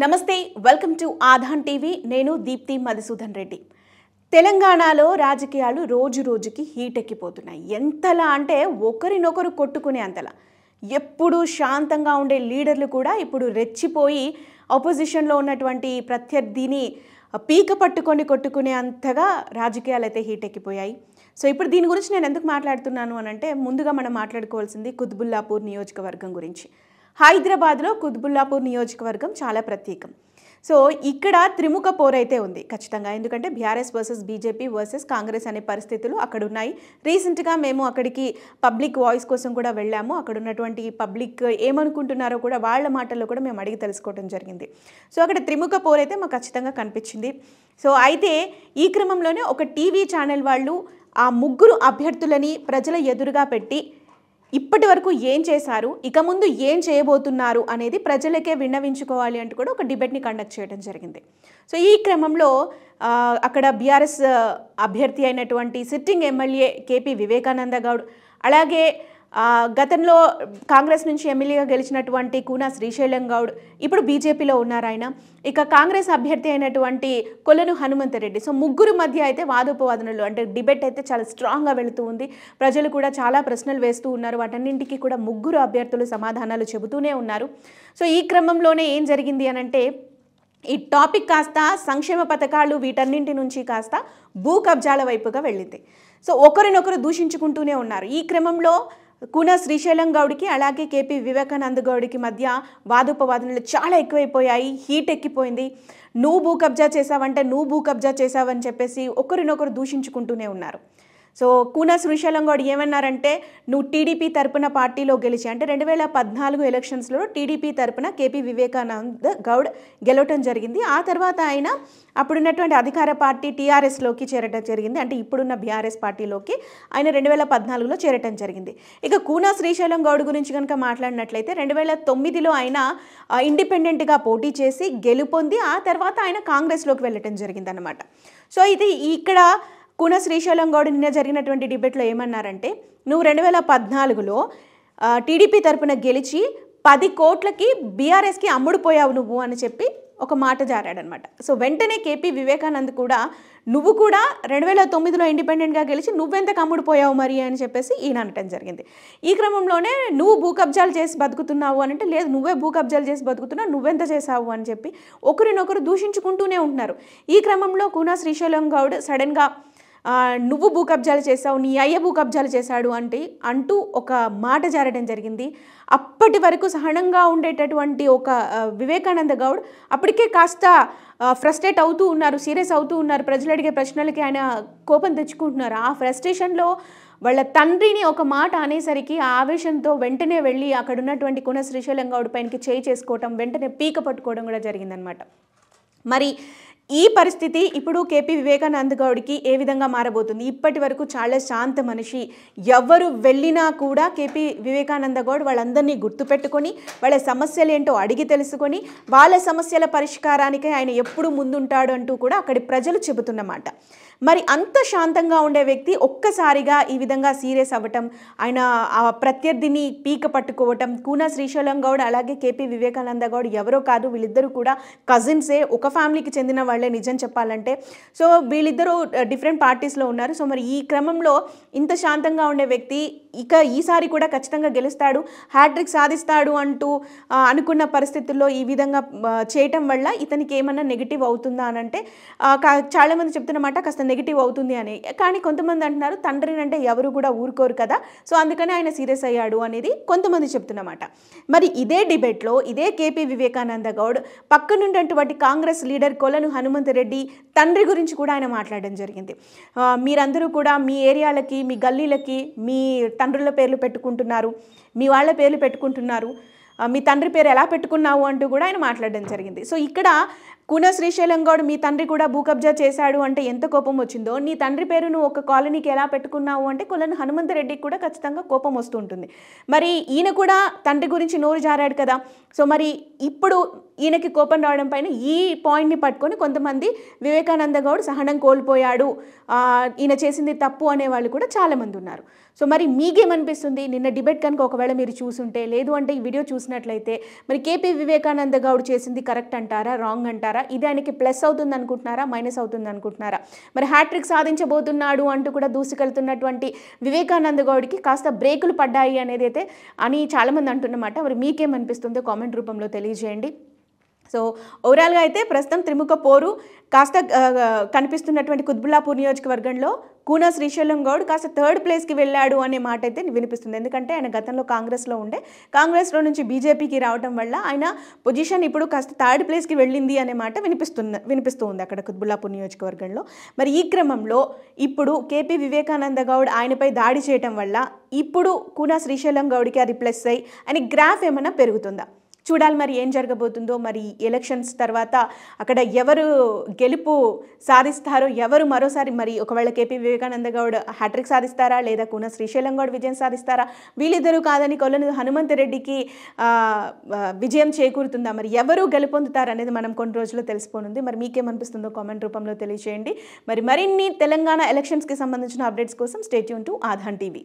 నమస్తే welcome to ఆధాన్ TV నేను దీప్తి మధుసూదన్ రెడ్డి తెలంగాణలో రాజకీయాలు రోజు రోజుకి హీట్ ఎక్కిపోతున్నాయి ఎంతలా అంటే ఒకరినొకరు కొట్టుకునే అంతలా ఎప్పుడు శాంతంగా ఉండే లీడర్లు కూడా ఇప్పుడు రెచ్చిపోయి ఆపోజిషన్లో ఉన్నటువంటి ప్రత్యర్థిని పీక పట్టుకొని కొట్టుకునే అంతగా రాజకీయాలు అయితే హీట్ ఎక్కిపోయాయి సో ఇప్పుడు దీని గురించి నేను ఎందుకు మాట్లాడుతున్నాను అనంటే ముందుగా మనం మాట్లాడుకోవాల్సింది కుత్బుల్లాపూర్ నియోజకవర్గం గురించి హైదరాబాద్లో కుత్బుల్లాపూర్ నియోజకవర్గం చాలా ప్రత్యేకం సో ఇక్కడ త్రిముఖ పోర్ అయితే ఉంది ఖచ్చితంగా ఎందుకంటే BRS versus BJP versus Congress అనే పరిస్థితులు అక్కడ ఉన్నాయి రీసెంట్గా మేము అక్కడికి పబ్లిక్ వాయిస్ కోసం కూడా వెళ్ళాము అక్కడ ఉన్నటువంటి పబ్లిక్ ఏమనుకుంటున్నారో కూడా వాళ్ళ మాటల్లో కూడా మేము అడిగి తెలుసుకోవడం జరిగింది సో అక్కడ త్రిముఖ పోర్ అయితే మాకు ఖచ్చితంగా కనిపించింది సో అయితే ఈ క్రమంలోనే ఒక టీవీ ఛానల్ వాళ్ళు ఆ ముగ్గురు అభ్యర్థులని ప్రజల ఎదురుగా పెట్టి ఇప్పటి వరకు ఏం చేశారు ఇక ముందు ఏం చేయబోతున్నారు అనేది ప్రజలకే విన్నవించుకోవాలి అంటూ కూడా ఒక డిబేట్ని కండక్ట్ చేయడం జరిగింది సో ఈ క్రమంలో అక్కడ బీఆర్ఎస్ అభ్యర్థి అయినటువంటి sitting MLA KP Vivekananda Goud అలాగే గతంలో కాంగ్రెస్ నుంచి ఎమ్మెల్యేగా గెలిచినటువంటి కూనా శ్రీశైలం గౌడ్ ఇప్పుడు బీజేపీలో ఉన్నారు ఆయన ఇక కాంగ్రెస్ అభ్యర్థి అయినటువంటి కొలను హనుమంతరెడ్డి సో ముగ్గురు మధ్య అయితే వాదోపవాదనలు అంటే డిబేట్ అయితే చాలా స్ట్రాంగ్గా వెళుతూ ఉంది ప్రజలు కూడా చాలా ప్రశ్నలు వేస్తూ ఉన్నారు వాటన్నింటికి కూడా ముగ్గురు అభ్యర్థులు సమాధానాలు చెబుతూనే ఉన్నారు సో ఈ క్రమంలోనే ఏం జరిగింది అనంటే ఈ టాపిక్ కాస్త సంక్షేమ పథకాలు వీటన్నింటి నుంచి కాస్త భూ కబ్జాల వైపుగా వెళ్ళింది సో ఒకరినొకరు దూషించుకుంటూనే ఉన్నారు ఈ క్రమంలో కూన శ్రీశైలం గౌడికి అలాగే కేపీ వివేకానంద గౌడికి మధ్య వాదోపవాదనలు చాలా ఎక్కువైపోయాయి హీట్ ఎక్కిపోయింది నువ్వు భూ కబ్జా చేశావంటే నువ్వు భూ కబ్జా చేశావని చెప్పేసి ఒకరినొకరు దూషించుకుంటూనే ఉన్నారు సో కూన గౌడ్ ఏమన్నారంటే నువ్వు టీడీపీ తరపున పార్టీలో గెలిచి అంటే రెండు వేల పద్నాలుగు ఎలక్షన్స్లో టీడీపీ తరపున కేపీ వివేకానంద గౌడ్ గెలవటం జరిగింది ఆ తర్వాత ఆయన అప్పుడున్నటువంటి అధికార పార్టీ టీఆర్ఎస్లోకి చేరటం జరిగింది అంటే ఇప్పుడున్న బీఆర్ఎస్ పార్టీలోకి ఆయన రెండు వేల పద్నాలుగులో చేరటం జరిగింది ఇక కూనా శ్రీశైలం గౌడ్ గురించి కనుక మాట్లాడినట్లయితే రెండు వేల తొమ్మిదిలో ఆయన ఇండిపెండెంట్గా పోటీ చేసి గెలుపొంది ఆ తర్వాత ఆయన కాంగ్రెస్లోకి వెళ్ళటం జరిగిందనమాట సో ఇది ఇక్కడ కూన శ్రీశైలం గౌడ్ నిన్న జరిగినటువంటి డిబేట్లో ఏమన్నారంటే నువ్వు రెండు వేల పద్నాలుగులో టీడీపీ తరపున గెలిచి పది కోట్లకి బీఆర్ఎస్కి అమ్ముడుపోయావు నువ్వు అని చెప్పి ఒక మాట జారాడనమాట సో వెంటనే కేపీ వివేకానంద్ కూడా నువ్వు కూడా రెండు వేల తొమ్మిదిలో ఇండిపెండెంట్గా గెలిచి నువ్వెంత కమ్ముడిపోయావు మరి అని చెప్పేసి ఈయన అనటం జరిగింది ఈ క్రమంలోనే నువ్వు భూ కబ్జాలు చేసి బతుకుతున్నావు అని అంటే లేదు నువ్వే భూ కబ్జాలు చేసి బతుకుతున్నావు నువ్వెంత చేసావు అని చెప్పి ఒకరినొకరు దూషించుకుంటూనే ఉంటున్నారు ఈ క్రమంలో కూనా శ్రీశైలం గౌడ్ సడన్గా నువ్వు భూ కబ్జాలు చేశావు నీ అయ్య భూ కబ్జాలు చేశాడు అంటే అంటూ ఒక మాట జారడం జరిగింది అప్పటి వరకు సహనంగా ఉండేటటువంటి ఒక వివేకానంద గౌడ్ అప్పటికే కాస్త ఫ్రస్ట్రేట్ అవుతూ ఉన్నారు సీరియస్ అవుతూ ఉన్నారు ప్రజలు అడిగే ప్రశ్నలకి ఆయన కోపం తెచ్చుకుంటున్నారు ఆ ఫ్రస్ట్రేషన్లో వాళ్ళ తండ్రిని ఒక మాట అనేసరికి ఆవేశంతో వెంటనే వెళ్ళి అక్కడ ఉన్నటువంటి కుణ శ్రీశైలం గౌడ్ పైనకి చేయి చేసుకోవటం వెంటనే పీక పట్టుకోవడం కూడా జరిగిందనమాట మరి ఈ పరిస్థితి ఇప్పుడు కేపీ వివేకానంద గౌడ్కి ఏ విధంగా మారబోతుంది ఇప్పటి వరకు చాలా శాంత మనిషి ఎవరు వెళ్ళినా కూడా కేపీ వివేకానంద గౌడ్ వాళ్ళందరినీ గుర్తుపెట్టుకొని వాళ్ళ సమస్యలు ఏంటో అడిగి తెలుసుకొని వాళ్ళ సమస్యల పరిష్కారానికి ఆయన ఎప్పుడు ముందుంటాడు అంటూ కూడా అక్కడి ప్రజలు చెబుతున్నమాట మరి అంత శాంతంగా ఉండే వ్యక్తి ఒక్కసారిగా ఈ విధంగా సీరియస్ అవ్వటం ఆయన ఆ ప్రత్యర్థిని పీక పట్టుకోవటం కూన శ్రీశైలం గౌడ్ అలాగే కేపీ వివేకానంద గౌడ్ ఎవరో కాదు వీళ్ళిద్దరూ కూడా కజిన్సే ఒక ఫ్యామిలీకి చెందిన వాళ్ళే నిజం చెప్పాలంటే సో వీళ్ళిద్దరూ డిఫరెంట్ పార్టీస్లో ఉన్నారు సో మరి ఈ క్రమంలో ఇంత శాంతంగా ఉండే వ్యక్తి ఇక ఈసారి కూడా ఖచ్చితంగా గెలుస్తాడు హ్యాట్రిక్ సాధిస్తాడు అంటూ అనుకున్న పరిస్థితుల్లో ఈ విధంగా చేయటం వల్ల ఇతనికి ఏమన్నా నెగిటివ్ అవుతుందా అని అంటే చాలామంది చెప్తున్నమాట కాస్త నెగిటివ్ అవుతుంది అని కానీ కొంతమంది అంటున్నారు తండ్రిని అంటే ఎవరు కూడా ఊరుకోరు కదా సో అందుకని ఆయన సీరియస్ అయ్యాడు అనేది కొంతమంది చెప్తున్నమాట మరి ఇదే డిబేట్లో ఇదే కేపీ వివేకానంద గౌడ్ పక్కనుండటువంటి కాంగ్రెస్ లీడర్ కొలను హనుమంతరెడ్డి తండ్రి గురించి కూడా ఆయన మాట్లాడడం జరిగింది మీరందరూ కూడా మీ ఏరియాలకి మీ గల్లీలకి మీ తండ్రుల పేర్లు పెట్టుకుంటున్నారు మీ వాళ్ళ పేర్లు పెట్టుకుంటున్నారు మీ తండ్రి పేరు ఎలా పెట్టుకున్నావు అంటూ కూడా ఆయన మాట్లాడడం జరిగింది సో ఇక్కడ కున గౌడ్ మీ తండ్రి కూడా భూకబ్జా చేశాడు అంటే ఎంత కోపం వచ్చిందో నీ తండ్రి పేరును ఒక కాలనీకి ఎలా పెట్టుకున్నావు అంటే హనుమంత హనుమంతరెడ్డికి కూడా ఖచ్చితంగా కోపం వస్తుంటుంది మరి ఈయన కూడా తండ్రి గురించి నోరు జారాడు కదా సో మరి ఇప్పుడు ఈయనకి కోపం రావడం పైన ఈ పాయింట్ని పట్టుకొని కొంతమంది వివేకానంద గౌడ్ సహనం కోల్పోయాడు ఈయన చేసింది తప్పు అనేవాళ్ళు కూడా చాలామంది ఉన్నారు సో మరి మీకేమనిపిస్తుంది నిన్న డిబేట్ కనుక ఒకవేళ మీరు చూసుంటే లేదు అంటే ఈ వీడియో చూసినట్లయితే మరి కేపీ వివేకానంద గౌడ్ చేసింది కరెక్ట్ అంటారా రాంగ్ అంటారా ఇది ఆయనకి ప్లస్ అవుతుంది అనుకుంటున్నారా మైనస్ అవుతుంది అనుకుంటున్నారా మరి హ్యాట్రిక్ సాధించబోతున్నాడు అంటూ కూడా దూసుకెళ్తున్నటువంటి వివేకానంద గౌడ్కి కాస్త బ్రేకులు పడ్డాయి అనేది అయితే అని చాలామంది అంటున్నమాట మరి మీకేమనిపిస్తుందో కామెంట్ రూపంలో తెలియజేయండి సో ఓవరాల్గా అయితే ప్రస్తుతం త్రిముఖ పోరు కాస్త కనిపిస్తున్నటువంటి కుద్బుల్లాపూర్ నియోజకవర్గంలో కూనా శ్రీశైలం గౌడ్ కాస్త థర్డ్ ప్లేస్కి వెళ్ళాడు అనే మాట అయితే వినిపిస్తుంది ఎందుకంటే ఆయన గతంలో కాంగ్రెస్లో ఉండే కాంగ్రెస్లో నుంచి బీజేపీకి రావడం వల్ల ఆయన పొజిషన్ ఇప్పుడు కాస్త థర్డ్ ప్లేస్కి వెళ్ళింది అనే మాట వినిపిస్తుంది వినిపిస్తూ ఉంది అక్కడ కుత్బుల్లాపూర్ నియోజకవర్గంలో మరి ఈ క్రమంలో ఇప్పుడు కేపీ వివేకానంద గౌడ్ ఆయనపై దాడి చేయడం వల్ల ఇప్పుడు కూనా శ్రీశైలం గౌడ్కి అది ప్లస్ అయ్యి అని గ్రాఫ్ ఏమైనా పెరుగుతుందా చూడాలి మరి ఏం జరగబోతుందో మరి ఎలక్షన్స్ తర్వాత అక్కడ ఎవరు గెలుపు సాధిస్తారో ఎవరు మరోసారి మరి ఒకవేళ కేపీ వివేకానంద గౌడ్ హ్యాట్రిక్ సాధిస్తారా లేదా కూన శ్రీశైలం గౌడ్ విజయం సాధిస్తారా వీళ్ళిద్దరూ కాదని కొలను హనుమంతరెడ్డికి విజయం చేకూరుతుందా మరి ఎవరు గెలుపొందుతారనేది మనం కొన్ని రోజుల్లో తెలిసిపోనుంది మరి మీకేమనిపిస్తుందో కామెంట్ రూపంలో తెలియజేయండి మరి మరిన్ని తెలంగాణ ఎలక్షన్స్కి సంబంధించిన అప్డేట్స్ కోసం స్టేట్యూన్ టు ఆధాన్ టీవీ